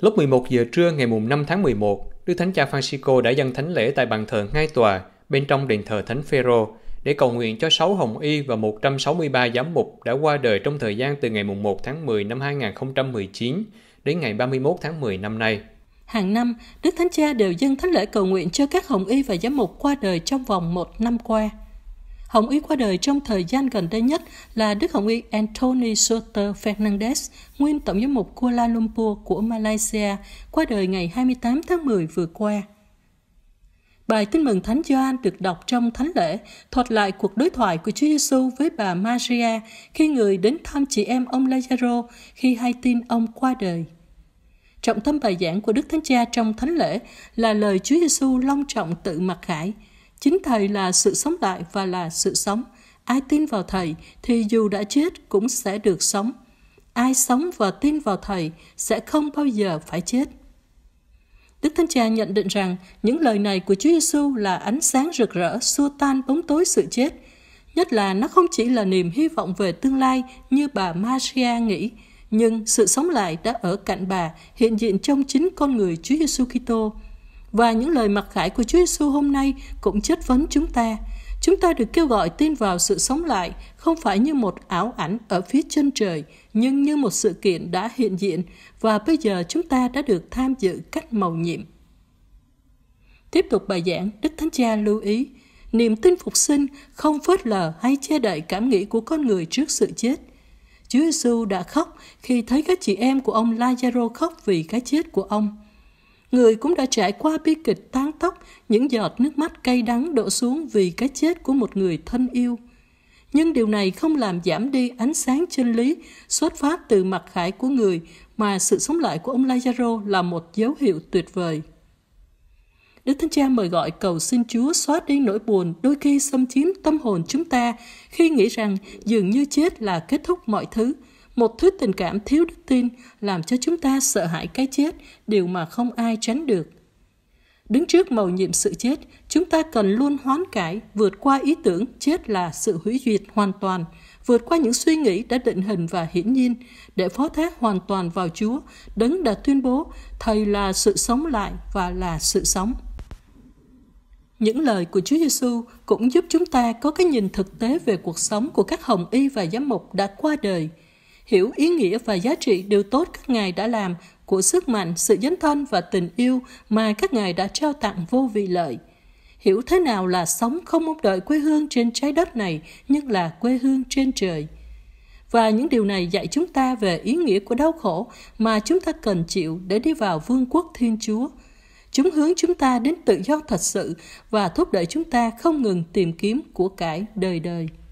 Lúc 11 giờ trưa ngày mùng 5 tháng 11, Đức Thánh Cha Francisco đã dâng thánh lễ tại bàn thờ ngay tòa bên trong đền thờ Thánh Phêrô để cầu nguyện cho 6 hồng y và 163 giám mục đã qua đời trong thời gian từ ngày mùng 1 tháng 10 năm 2019 đến ngày 31 tháng 10 năm nay. Hàng năm, Đức Thánh Cha đều dâng thánh lễ cầu nguyện cho các hồng y và giám mục qua đời trong vòng một năm qua. Hồng Y qua đời trong thời gian gần đây nhất là Đức Hồng Y Anthony Soter Fernandez, nguyên tổng giám mục Kuala Lumpur của Malaysia, qua đời ngày 28 tháng 10 vừa qua. Bài Tin mừng Thánh Gioan được đọc trong thánh lễ, thuật lại cuộc đối thoại của Chúa Giêsu với bà Maria khi người đến thăm chị em ông Lazaro khi hay tin ông qua đời. Trọng tâm bài giảng của Đức Thánh Cha trong thánh lễ là lời Chúa Giêsu long trọng tự mặc khải – Chính Thầy là sự sống lại và là sự sống. Ai tin vào Thầy thì dù đã chết cũng sẽ được sống. Ai sống và tin vào Thầy sẽ không bao giờ phải chết. Đức Thánh Cha nhận định rằng những lời này của Chúa Giêsu là ánh sáng rực rỡ xua tan bóng tối sự chết. Nhất là nó không chỉ là niềm hy vọng về tương lai như bà Maria nghĩ, nhưng sự sống lại đã ở cạnh bà hiện diện trong chính con người Chúa Giêsu Kitô. Và những lời mặc khải của Chúa Giêsu hôm nay cũng chất vấn chúng ta. Chúng ta được kêu gọi tin vào sự sống lại không phải như một ảo ảnh ở phía chân trời, nhưng như một sự kiện đã hiện diện và bây giờ chúng ta đã được tham dự cách màu nhiệm. Tiếp tục bài giảng, Đức Thánh Cha lưu ý, niềm tin phục sinh không phớt lờ hay che đậy cảm nghĩ của con người trước sự chết. Chúa Giêsu đã khóc khi thấy các chị em của ông Lazaro khóc vì cái chết của ông người cũng đã trải qua bi kịch tán tóc, những giọt nước mắt cay đắng đổ xuống vì cái chết của một người thân yêu. Nhưng điều này không làm giảm đi ánh sáng chân lý xuất phát từ mặt khải của người mà sự sống lại của ông Lazaro là một dấu hiệu tuyệt vời. Đức Thánh Cha mời gọi cầu xin Chúa xóa đi nỗi buồn đôi khi xâm chiếm tâm hồn chúng ta khi nghĩ rằng dường như chết là kết thúc mọi thứ – một thứ tình cảm thiếu đức tin làm cho chúng ta sợ hãi cái chết, điều mà không ai tránh được. Đứng trước mầu nhiệm sự chết, chúng ta cần luôn hoán cải, vượt qua ý tưởng chết là sự hủy diệt hoàn toàn, vượt qua những suy nghĩ đã định hình và hiển nhiên, để phó thác hoàn toàn vào Chúa, đấng đã tuyên bố Thầy là sự sống lại và là sự sống. Những lời của Chúa Giêsu cũng giúp chúng ta có cái nhìn thực tế về cuộc sống của các hồng y và giám mục đã qua đời – hiểu ý nghĩa và giá trị điều tốt các ngài đã làm của sức mạnh, sự dấn thân và tình yêu mà các ngài đã trao tặng vô vị lợi. Hiểu thế nào là sống không mong đợi quê hương trên trái đất này, nhưng là quê hương trên trời. Và những điều này dạy chúng ta về ý nghĩa của đau khổ mà chúng ta cần chịu để đi vào vương quốc Thiên Chúa. Chúng hướng chúng ta đến tự do thật sự và thúc đẩy chúng ta không ngừng tìm kiếm của cải đời đời.